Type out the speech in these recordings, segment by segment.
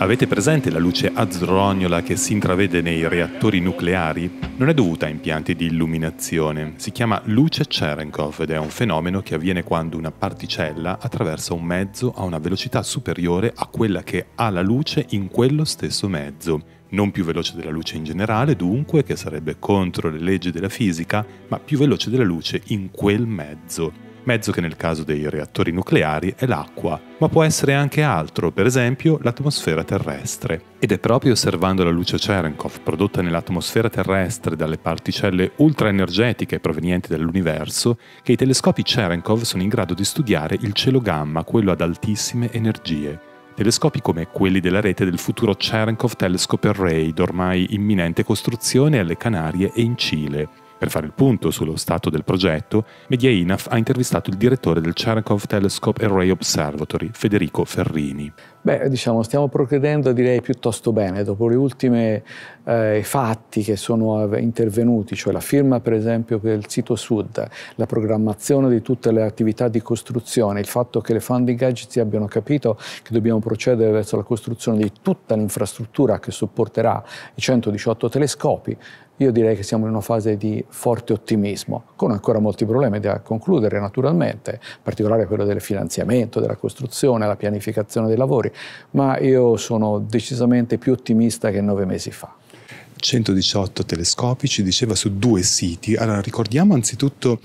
Avete presente la luce azzurrognola che si intravede nei reattori nucleari? Non è dovuta a impianti di illuminazione, si chiama luce Cherenkov ed è un fenomeno che avviene quando una particella attraversa un mezzo a una velocità superiore a quella che ha la luce in quello stesso mezzo. Non più veloce della luce in generale, dunque, che sarebbe contro le leggi della fisica, ma più veloce della luce in quel mezzo mezzo che nel caso dei reattori nucleari è l'acqua, ma può essere anche altro, per esempio l'atmosfera terrestre. Ed è proprio osservando la luce Cherenkov prodotta nell'atmosfera terrestre dalle particelle ultraenergetiche provenienti dall'universo che i telescopi Cherenkov sono in grado di studiare il cielo gamma, quello ad altissime energie. Telescopi come quelli della rete del futuro Cherenkov Telescope Array, d'ormai imminente costruzione alle Canarie e in Cile per fare il punto sullo stato del progetto, Mediainaf ha intervistato il direttore del Cherenkov Telescope Array Observatory, Federico Ferrini. Beh, diciamo, stiamo progredendo direi piuttosto bene dopo gli ultimi eh, fatti che sono intervenuti, cioè la firma per esempio del sito sud, la programmazione di tutte le attività di costruzione, il fatto che le funding agency abbiano capito che dobbiamo procedere verso la costruzione di tutta l'infrastruttura che supporterà i 118 telescopi, io direi che siamo in una fase di forte ottimismo, con ancora molti problemi da concludere naturalmente, in particolare quello del finanziamento, della costruzione, la pianificazione dei lavori, ma io sono decisamente più ottimista che nove mesi fa. 118 telescopi, ci diceva su due siti. Allora ricordiamo anzitutto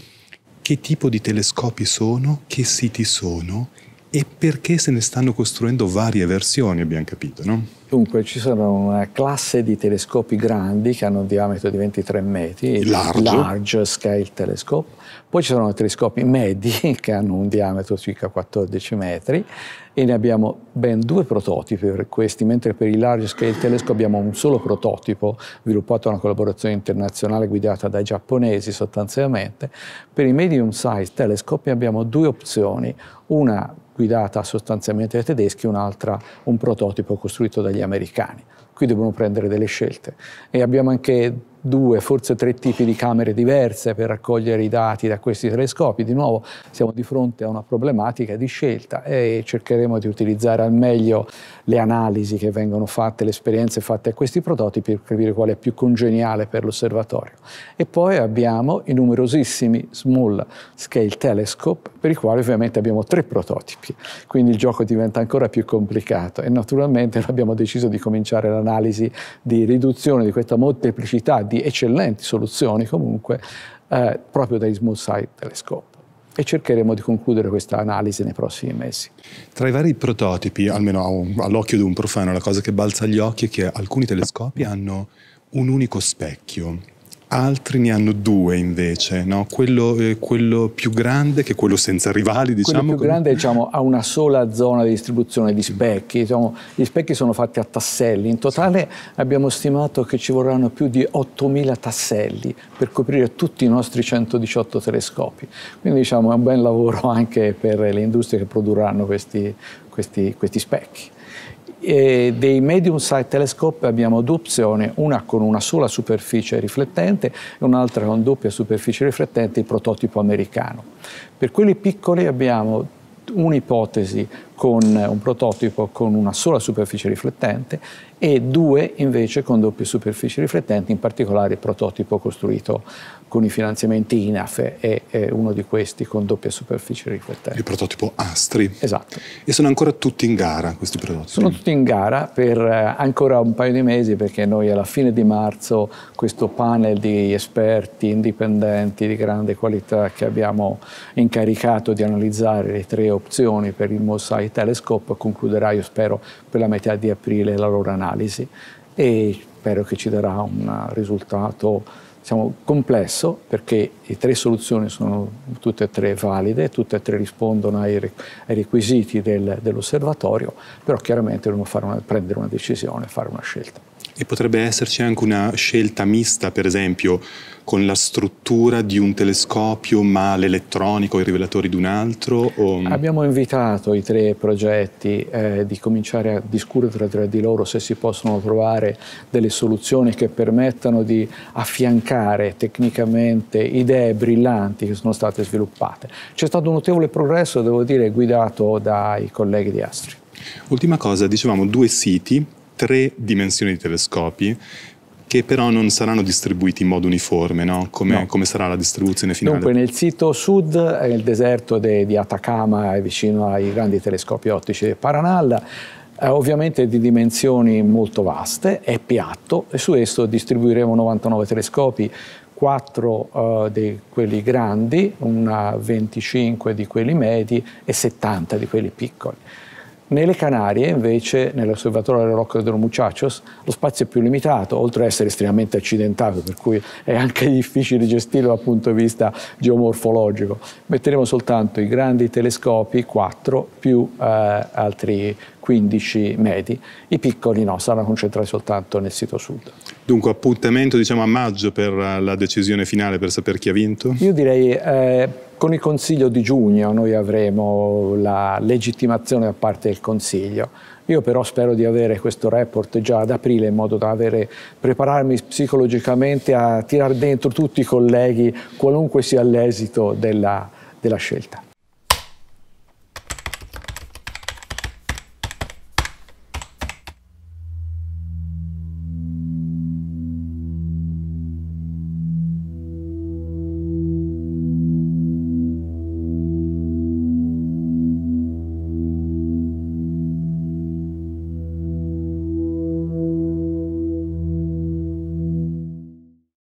che tipo di telescopi sono, che siti sono e perché se ne stanno costruendo varie versioni, abbiamo capito, no? Dunque, ci sono una classe di telescopi grandi che hanno un diametro di 23 metri, large. large scale telescope, poi ci sono telescopi medi che hanno un diametro circa 14 metri e ne abbiamo ben due prototipi per questi, mentre per i large scale telescope abbiamo un solo prototipo sviluppato da una collaborazione internazionale guidata dai giapponesi sostanzialmente. Per i medium size telescopi abbiamo due opzioni, una guidata sostanzialmente dai tedeschi, un'altra un prototipo costruito dagli dagli americani. Qui devono prendere delle scelte e abbiamo anche due, forse tre tipi di camere diverse per raccogliere i dati da questi telescopi. Di nuovo siamo di fronte a una problematica di scelta e cercheremo di utilizzare al meglio le analisi che vengono fatte, le esperienze fatte a questi prototipi per capire quale è più congeniale per l'osservatorio. E poi abbiamo i numerosissimi small scale telescope per i quali ovviamente abbiamo tre prototipi, quindi il gioco diventa ancora più complicato e naturalmente abbiamo deciso di cominciare l'analisi di riduzione di questa molteplicità di di eccellenti soluzioni comunque eh, proprio dai Small Side Telescope e cercheremo di concludere questa analisi nei prossimi mesi. Tra i vari prototipi, almeno all'occhio di un profano, la cosa che balza agli occhi è che alcuni telescopi hanno un unico specchio altri ne hanno due invece, no? quello, eh, quello, più grande che quello senza rivali. Diciamo, quello più grande diciamo, ha una sola zona di distribuzione di specchi, diciamo, gli specchi sono fatti a tasselli, in totale abbiamo stimato che ci vorranno più di 8.000 tasselli per coprire tutti i nostri 118 telescopi, quindi diciamo, è un bel lavoro anche per le industrie che produrranno questi, questi, questi specchi e dei medium site telescope abbiamo due opzioni, una con una sola superficie riflettente e un'altra con doppia superficie riflettente, il prototipo americano. Per quelli piccoli abbiamo un'ipotesi con un prototipo con una sola superficie riflettente e due invece con doppie superfici riflettenti, in particolare il prototipo costruito con i finanziamenti INAF è, uno di questi con doppia superficie riflettente. Il prototipo Astri. Esatto. E sono ancora tutti in gara questi prototipi? Sono tutti in gara per eh, ancora un paio di mesi perché noi alla fine di marzo questo panel di esperti indipendenti di grande qualità che abbiamo incaricato di analizzare le tre opzioni per il Mosaic Telescope concluderà, io spero, per la metà di aprile la loro analisi e spero che ci darà un risultato diciamo, complesso perché le tre soluzioni sono tutte e tre valide, tutte e tre rispondono ai, ai requisiti del, dell'osservatorio, però chiaramente devono una, prendere una decisione, fare una scelta e potrebbe esserci anche una scelta mista, per esempio, con la struttura di un telescopio ma l'elettronico, e i rivelatori di un altro? O... Abbiamo invitato i tre progetti eh, di cominciare a discutere tra di loro se si possono trovare delle soluzioni che permettano di affiancare tecnicamente idee brillanti che sono state sviluppate. C'è stato un notevole progresso, devo dire, guidato dai colleghi di Astri. Ultima cosa, dicevamo due siti tre dimensioni di telescopi che però non saranno distribuiti in modo uniforme, no? Come, no. come sarà la distribuzione finale? Dunque nel sito sud, eh, nel deserto de, di Atacama, eh, vicino ai grandi telescopi ottici del Paranal, eh, ovviamente di dimensioni molto vaste, è piatto e su esso distribuiremo 99 telescopi, 4 eh, di quelli grandi, 25 di quelli medi e 70 di quelli piccoli. Nelle Canarie, invece, nell'osservatorio delle Rocche dello Muchachos, lo spazio è più limitato, oltre ad essere estremamente accidentato, per cui è anche difficile gestirlo dal punto di vista geomorfologico. Metteremo soltanto i grandi telescopi, 4, più eh, altri 15 medi, i piccoli no, saranno concentrati soltanto nel sito sud. Dunque appuntamento diciamo, a maggio per la decisione finale, per sapere chi ha vinto? Io direi eh, con il Consiglio di giugno noi avremo la legittimazione da parte del Consiglio. Io però spero di avere questo report già ad aprile in modo da avere, prepararmi psicologicamente a tirare dentro tutti i colleghi qualunque sia l'esito della, della scelta.